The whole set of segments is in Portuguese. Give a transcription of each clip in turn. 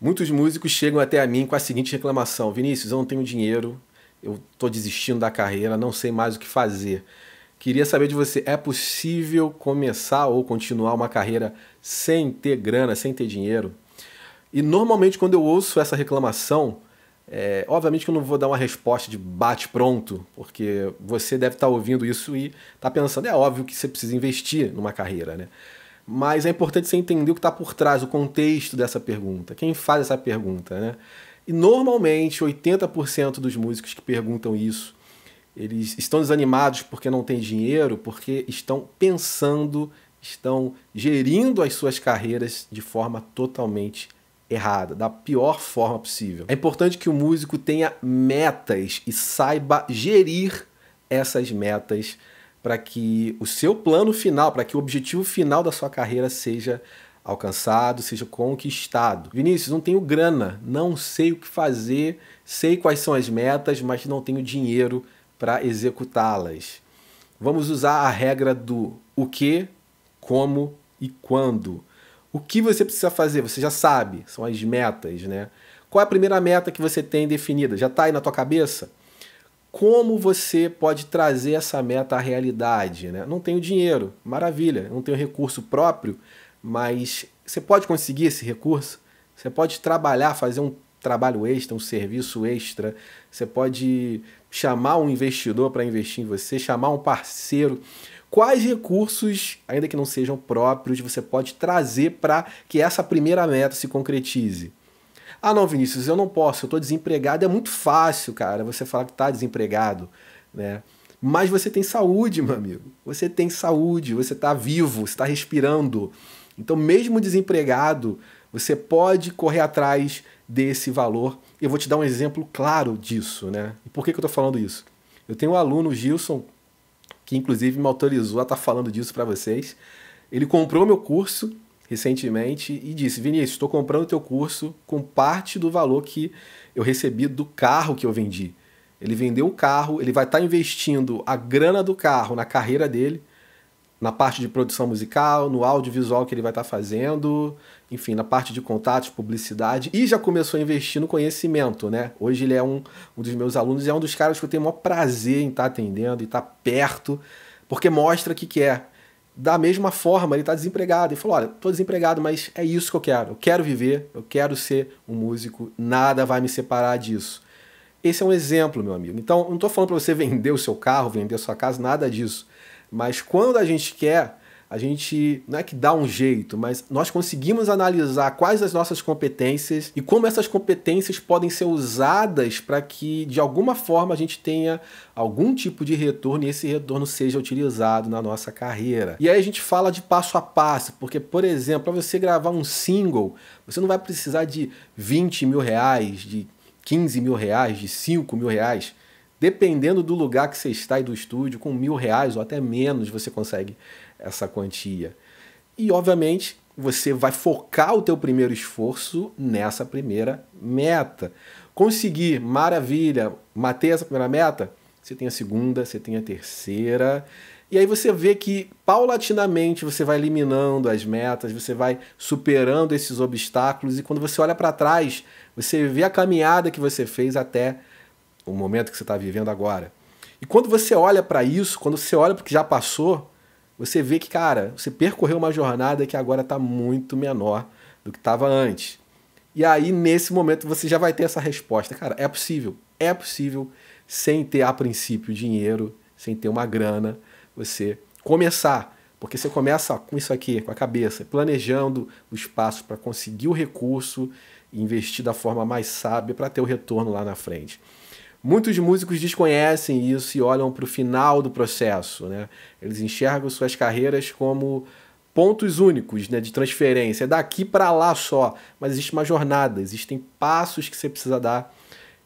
Muitos músicos chegam até a mim com a seguinte reclamação: Vinícius, eu não tenho dinheiro, eu estou desistindo da carreira, não sei mais o que fazer. Queria saber de você, é possível começar ou continuar uma carreira sem ter grana, sem ter dinheiro? E normalmente quando eu ouço essa reclamação, é, obviamente que eu não vou dar uma resposta de bate pronto, porque você deve estar tá ouvindo isso e está pensando, é óbvio que você precisa investir numa carreira, né? mas é importante você entender o que está por trás, o contexto dessa pergunta, quem faz essa pergunta, né? E normalmente 80% dos músicos que perguntam isso, eles estão desanimados porque não têm dinheiro, porque estão pensando, estão gerindo as suas carreiras de forma totalmente errada, da pior forma possível. É importante que o músico tenha metas e saiba gerir essas metas para que o seu plano final, para que o objetivo final da sua carreira seja alcançado, seja conquistado. Vinícius, não tenho grana, não sei o que fazer, sei quais são as metas, mas não tenho dinheiro para executá-las. Vamos usar a regra do o que, como e quando. O que você precisa fazer? Você já sabe, são as metas, né? Qual é a primeira meta que você tem definida? Já está aí na tua cabeça? como você pode trazer essa meta à realidade. Né? Não tenho dinheiro, maravilha, não tenho recurso próprio, mas você pode conseguir esse recurso? Você pode trabalhar, fazer um trabalho extra, um serviço extra, você pode chamar um investidor para investir em você, chamar um parceiro. Quais recursos, ainda que não sejam próprios, você pode trazer para que essa primeira meta se concretize? Ah, não, Vinícius, eu não posso, eu estou desempregado. É muito fácil, cara, você falar que está desempregado, né? Mas você tem saúde, meu amigo. Você tem saúde, você está vivo, está respirando. Então, mesmo desempregado, você pode correr atrás desse valor. Eu vou te dar um exemplo claro disso, né? E por que, que eu estou falando isso? Eu tenho um aluno, Gilson, que inclusive me autorizou a estar tá falando disso para vocês. Ele comprou meu curso recentemente e disse: Vinícius, estou comprando o teu curso com parte do valor que eu recebi do carro que eu vendi. Ele vendeu o carro, ele vai estar tá investindo a grana do carro na carreira dele, na parte de produção musical, no audiovisual que ele vai estar tá fazendo, enfim, na parte de contatos, publicidade, e já começou a investir no conhecimento, né? Hoje ele é um, um dos meus alunos e é um dos caras que eu tenho o maior prazer em estar tá atendendo e estar tá perto, porque mostra que quer, da mesma forma, ele está desempregado e falou: Olha, estou desempregado, mas é isso que eu quero. Eu quero viver, eu quero ser um músico, nada vai me separar disso. Esse é um exemplo, meu amigo. Então, não estou falando para você vender o seu carro, vender a sua casa, nada disso. Mas quando a gente quer a gente não é que dá um jeito, mas nós conseguimos analisar quais as nossas competências e como essas competências podem ser usadas para que de alguma forma a gente tenha algum tipo de retorno e esse retorno seja utilizado na nossa carreira. E aí a gente fala de passo a passo, porque, por exemplo, para você gravar um single, você não vai precisar de 20 mil reais, de 15 mil reais, de 5 mil reais. Dependendo do lugar que você está e do estúdio, com mil reais ou até menos você consegue essa quantia. E, obviamente, você vai focar o teu primeiro esforço nessa primeira meta. Conseguir, maravilha, matei essa primeira meta, você tem a segunda, você tem a terceira. E aí você vê que paulatinamente você vai eliminando as metas, você vai superando esses obstáculos e quando você olha para trás, você vê a caminhada que você fez até o momento que você está vivendo agora. E quando você olha para isso, quando você olha para o que já passou, você vê que, cara, você percorreu uma jornada que agora está muito menor do que estava antes. E aí, nesse momento, você já vai ter essa resposta. Cara, é possível. É possível, sem ter a princípio dinheiro, sem ter uma grana, você começar. Porque você começa com isso aqui, com a cabeça, planejando o espaço para conseguir o recurso investir da forma mais sábia para ter o retorno lá na frente. Muitos músicos desconhecem isso e olham para o final do processo. Né? Eles enxergam suas carreiras como pontos únicos né, de transferência, é daqui para lá só. Mas existe uma jornada, existem passos que você precisa dar.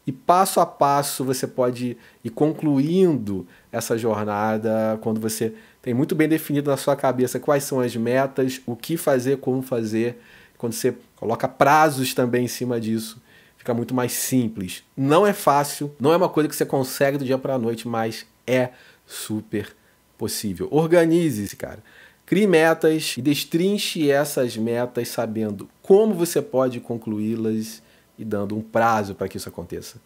E passo a passo você pode ir concluindo essa jornada quando você tem muito bem definido na sua cabeça quais são as metas, o que fazer, como fazer. Quando você coloca prazos também em cima disso, fica muito mais simples. Não é fácil, não é uma coisa que você consegue do dia para a noite, mas é super possível. Organize-se, cara. Crie metas e destrinche essas metas sabendo como você pode concluí-las e dando um prazo para que isso aconteça.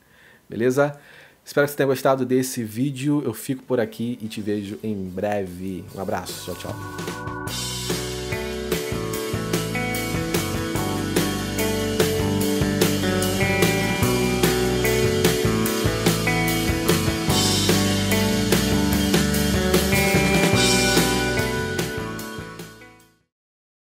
Beleza? Espero que você tenha gostado desse vídeo. Eu fico por aqui e te vejo em breve. Um abraço. Tchau, tchau.